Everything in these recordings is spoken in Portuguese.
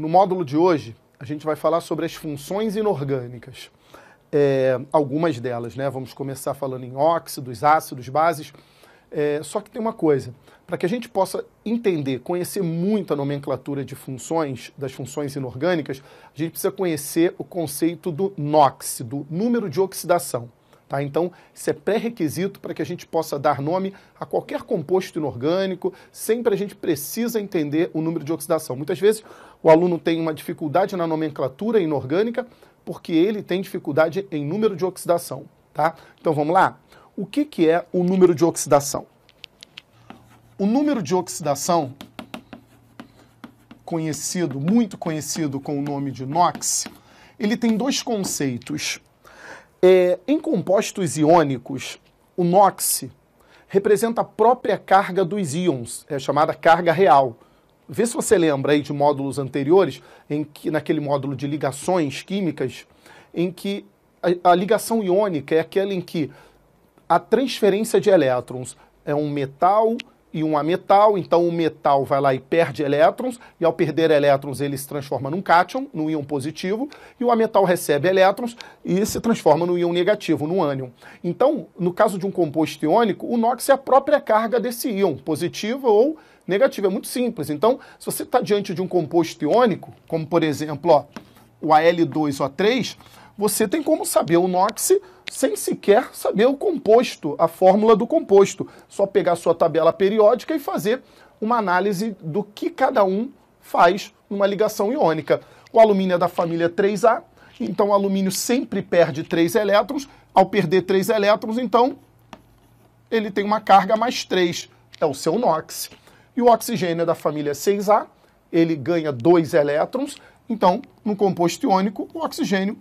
No módulo de hoje, a gente vai falar sobre as funções inorgânicas. É, algumas delas, né? Vamos começar falando em óxidos, ácidos, bases. É, só que tem uma coisa, para que a gente possa entender, conhecer muito a nomenclatura de funções, das funções inorgânicas, a gente precisa conhecer o conceito do NOx, do número de oxidação. Tá? Então, isso é pré-requisito para que a gente possa dar nome a qualquer composto inorgânico, sempre a gente precisa entender o número de oxidação. Muitas vezes o aluno tem uma dificuldade na nomenclatura inorgânica porque ele tem dificuldade em número de oxidação. Tá? Então vamos lá? O que, que é o número de oxidação? O número de oxidação, conhecido, muito conhecido com o nome de NOx, ele tem dois conceitos é, em compostos iônicos, o NOX representa a própria carga dos íons, é chamada carga real. Vê se você lembra aí de módulos anteriores, em que naquele módulo de ligações químicas, em que a, a ligação iônica é aquela em que a transferência de elétrons é um metal e um a metal, então o metal vai lá e perde elétrons, e ao perder elétrons ele se transforma num cátion, num íon positivo, e o ametal recebe elétrons e se transforma no íon negativo, no ânion. Então, no caso de um composto iônico, o NOx é a própria carga desse íon, positiva ou negativa, é muito simples. Então, se você está diante de um composto iônico, como por exemplo ó, o Al2O3, você tem como saber o NOx sem sequer saber o composto, a fórmula do composto. Só pegar sua tabela periódica e fazer uma análise do que cada um faz numa ligação iônica. O alumínio é da família 3A, então o alumínio sempre perde 3 elétrons. Ao perder 3 elétrons, então, ele tem uma carga mais 3, é o seu NOx. E o oxigênio é da família 6A, ele ganha 2 elétrons, então, no composto iônico, o oxigênio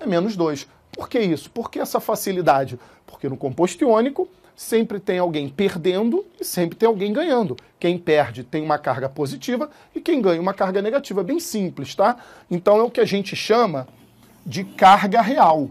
é menos 2. Por que isso? Por que essa facilidade? Porque no composto iônico sempre tem alguém perdendo e sempre tem alguém ganhando. Quem perde tem uma carga positiva e quem ganha uma carga negativa. É bem simples, tá? Então é o que a gente chama de carga real.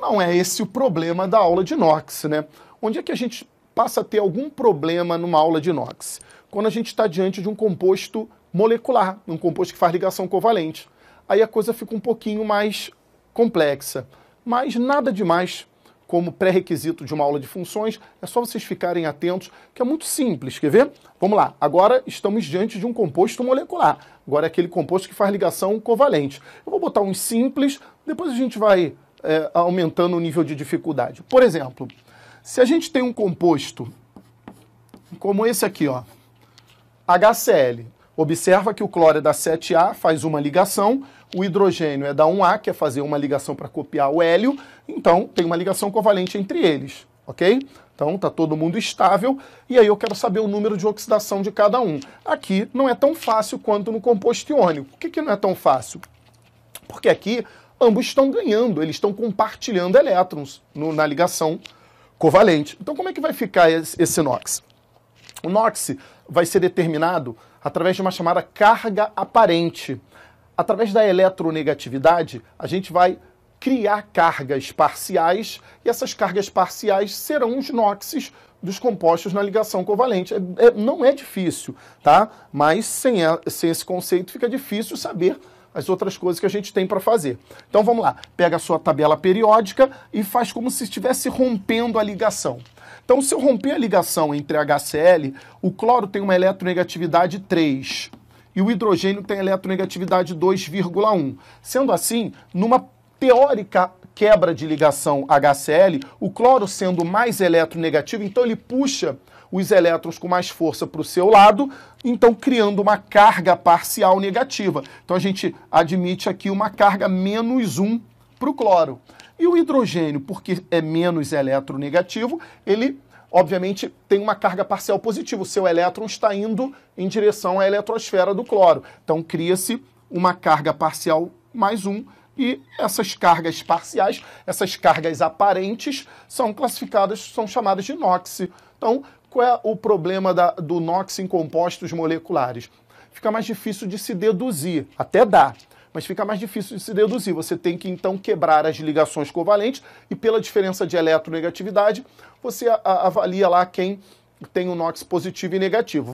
Não é esse o problema da aula de inox, né? Onde é que a gente passa a ter algum problema numa aula de inox? Quando a gente está diante de um composto molecular, um composto que faz ligação covalente aí a coisa fica um pouquinho mais complexa. Mas nada demais como pré-requisito de uma aula de funções, é só vocês ficarem atentos, que é muito simples, quer ver? Vamos lá, agora estamos diante de um composto molecular, agora é aquele composto que faz ligação covalente. Eu vou botar um simples, depois a gente vai é, aumentando o nível de dificuldade. Por exemplo, se a gente tem um composto como esse aqui, ó, HCl, Observa que o cloro é da 7A, faz uma ligação, o hidrogênio é da 1A, que é fazer uma ligação para copiar o hélio, então tem uma ligação covalente entre eles, ok? Então está todo mundo estável, e aí eu quero saber o número de oxidação de cada um. Aqui não é tão fácil quanto no composto iônico. Por que, que não é tão fácil? Porque aqui ambos estão ganhando, eles estão compartilhando elétrons no, na ligação covalente. Então como é que vai ficar esse, esse NOx? O NOx vai ser determinado através de uma chamada carga aparente. Através da eletronegatividade, a gente vai criar cargas parciais e essas cargas parciais serão os noxes dos compostos na ligação covalente. É, é, não é difícil, tá? Mas sem, a, sem esse conceito fica difícil saber as outras coisas que a gente tem para fazer. Então vamos lá, pega a sua tabela periódica e faz como se estivesse rompendo a ligação. Então, se eu romper a ligação entre HCl, o cloro tem uma eletronegatividade 3 e o hidrogênio tem eletronegatividade 2,1. Sendo assim, numa teórica quebra de ligação HCl, o cloro sendo mais eletronegativo, então ele puxa os elétrons com mais força para o seu lado, então criando uma carga parcial negativa. Então a gente admite aqui uma carga menos 1 para o cloro. E o hidrogênio, porque é menos eletronegativo, ele obviamente tem uma carga parcial positiva. O seu elétron está indo em direção à eletrosfera do cloro. Então cria-se uma carga parcial mais um. E essas cargas parciais, essas cargas aparentes, são classificadas, são chamadas de NOx. Então, qual é o problema da, do NOx em compostos moleculares? Fica mais difícil de se deduzir, até dá, mas fica mais difícil de se deduzir. Você tem que então quebrar as ligações covalentes e pela diferença de eletronegatividade, você avalia lá quem tem o NOx positivo e negativo.